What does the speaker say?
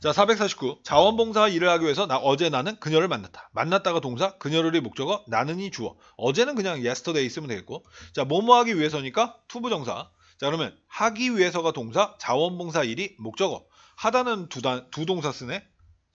자, 449. 자원봉사 일을 하기 위해서 나 어제 나는 그녀를 만났다. 만났다가 동사, 그녀를이 목적어, 나는이 주어. 어제는 그냥 yesterday 쓰면 되겠고. 자, 뭐뭐 하기 위해서니까 투부정사. 자, 그러면 하기 위해서가 동사, 자원봉사 일이 목적어. 하다는 두, 단, 두 동사 쓰네.